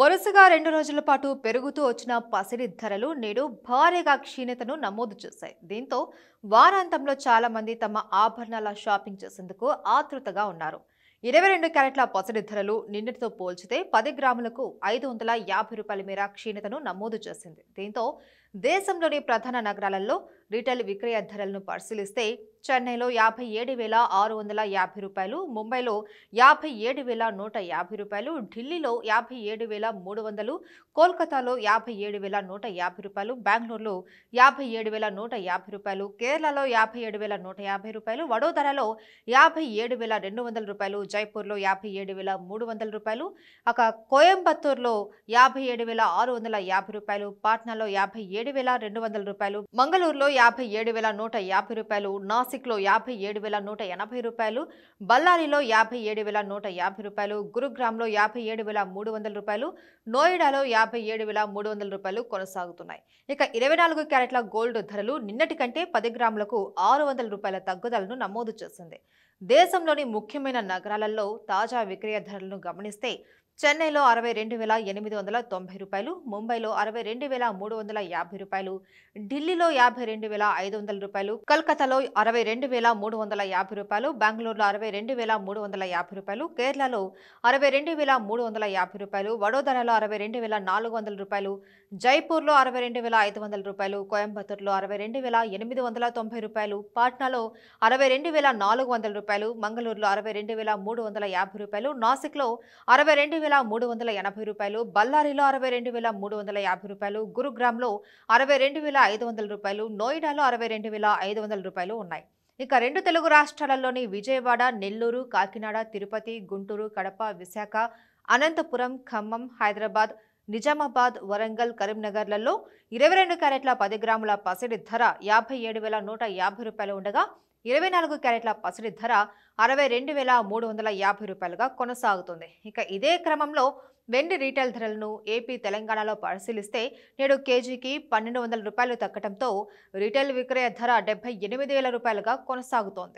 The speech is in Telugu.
వరుసగా రెండు రోజుల పాటు పెరుగుతూ వచ్చిన పసిడి ధరలు నేడు భారీగా క్షీణతను నమోదు చేశాయి దీంతో వారాంతంలో చాలా మంది తమ ఆభరణాల షాపింగ్ చేసేందుకు ఆతృతగా ఉన్నారు ఇరవై రెండు క్యారెట్ల పసిడి ధరలు నిన్నటితో పోల్చితే పది గ్రాములకు ఐదు వందల యాభై రూపాయల మేర క్షీణతను నమోదు చేసింది దీంతో దేశంలోని ప్రధాన నగరాలలో రిటైల్ విక్రయ ధరలను పరిశీలిస్తే చెన్నైలో యాభై ఏడు వేల ఆరు వందల యాభై రూపాయలు ముంబైలో యాభై ఏడు వేల నూట యాభై రూపాయలు ఢిల్లీలో యాభై ఏడు వేల మూడు వందలు కోల్కతాలో యాభై ఏడు వేల నూట యాభై రూపాయలు బెంగళూరులో యాభై ఏడు వేల నూట యాభై రూపాయలు కేరళలో యాభై ఏడు వేల నూట యాభై రూపాయలు వడోదరలో యాభై ఏడు వేల రెండు వందల రూపాయలు జైపూర్లో యాభై ఏడు వేల మూడు వందల రూపాయలు ఒక కోయంబత్తూర్లో యాభై ఏడు వేల ఆరు వందల యాభై రూపాయలు పాట్నాలో యాభై ఏడు వేల రెండు వందల రూపాయలు మంగళూరులో యాభై ఏడు వేల నూట యాభై రూపాయలు నాసిక్ నాసిక్లో యాభై ఏడు వేల నూట ఎనభై రూపాయలు బల్లారిలో యాభై ఏడు వేల నూట యాభై రూపాయలు గురుగ్రామ్లో యాభై ఏడు వేల మూడు వందల రూపాయలు నోయిడాలో యాభై ఏడు వేల మూడు వందల రూపాయలు కొనసాగుతున్నాయి ఇక ఇరవై నాలుగు క్యారెట్ల గోల్డ్ ధరలు నిన్నటి కంటే పది గ్రాములకు ఆరు వందల రూపాయల తగ్గుదలను నమోదు చేసింది దేశంలోని ముఖ్యమైన నగరాలలో తాజా విక్రయ ధరలను గమనిస్తే చెన్నైలో అరవై రెండు వేల ఎనిమిది వందల తొంభై రూపాయలు ముంబైలో అరవై రెండు వేల మూడు వందల యాభై రూపాయలు ఢిల్లీలో యాభై రెండు వేల ఐదు వందల రూపాయలు కలకత్తాలో అరవై రెండు వేల మూడు వందల యాభై రూపాయలు బెంగళూరులో అరవై రెండు వేల మూడు వందల యాభై రూపాయలు కేరళలో అరవై రెండు వేల మూడు వందల యాభై రూపాయలు వడోదరలో అరవై రెండు వేల నాలుగు వందల రూపాయలు జైపూర్లో అరవై రెండు వేల ఐదు వందల రూపాయలు కోయంబత్తూర్లో అరవై రెండు వేల ఎనిమిది వందల తొంభై రూపాయలు పాట్నాలో అరవై రెండు వేల నాలుగు వందల రూపాయలు మంగళూరులో అరవై రెండు వేల మూడు వందల యాభై రూపాయలు నాసిక్లో అరవై రెండు వేల వేల మూడు వందల ఎనభై రూపాయలు బల్లారిలో అరవై రెండు వేల మూడు వందల యాభై రూపాయలు గురుగ్రామ్లో అరవై రెండు వేల ఐదు వందల రూపాయలు నోయిడాలో అరవై రెండు వేల ఐదు వందల రూపాయలు ఉన్నాయి ఇక రెండు తెలుగు రాష్ట్రాలలోని విజయవాడ నెల్లూరు కాకినాడ తిరుపతి గుంటూరు కడప విశాఖ అనంతపురం ఖమ్మం హైదరాబాద్ నిజామాబాద్ వరంగల్ కరీంనగర్లలో ఇరవై రెండు క్యారెట్ల పది గ్రాముల పసిడి ధర యాభై ఏడు వేల నూట యాభై రూపాయలు ఉండగా ఇరవై నాలుగు క్యారెట్ల పసిడి ధర అరవై రెండు వేల మూడు వందల యాభై రూపాయలుగా కొనసాగుతుంది ఇక ఇదే క్రమంలో వెండి రీటైల్ ధరలను ఏపీ తెలంగాణలో పరిశీలిస్తే నేడు కేజీకి పన్నెండు వందల రూపాయలు తగ్గడంతో రీటైల్ విక్రయ ధర డెబ్బై ఎనిమిది వేల రూపాయలుగా కొనసాగుతోంది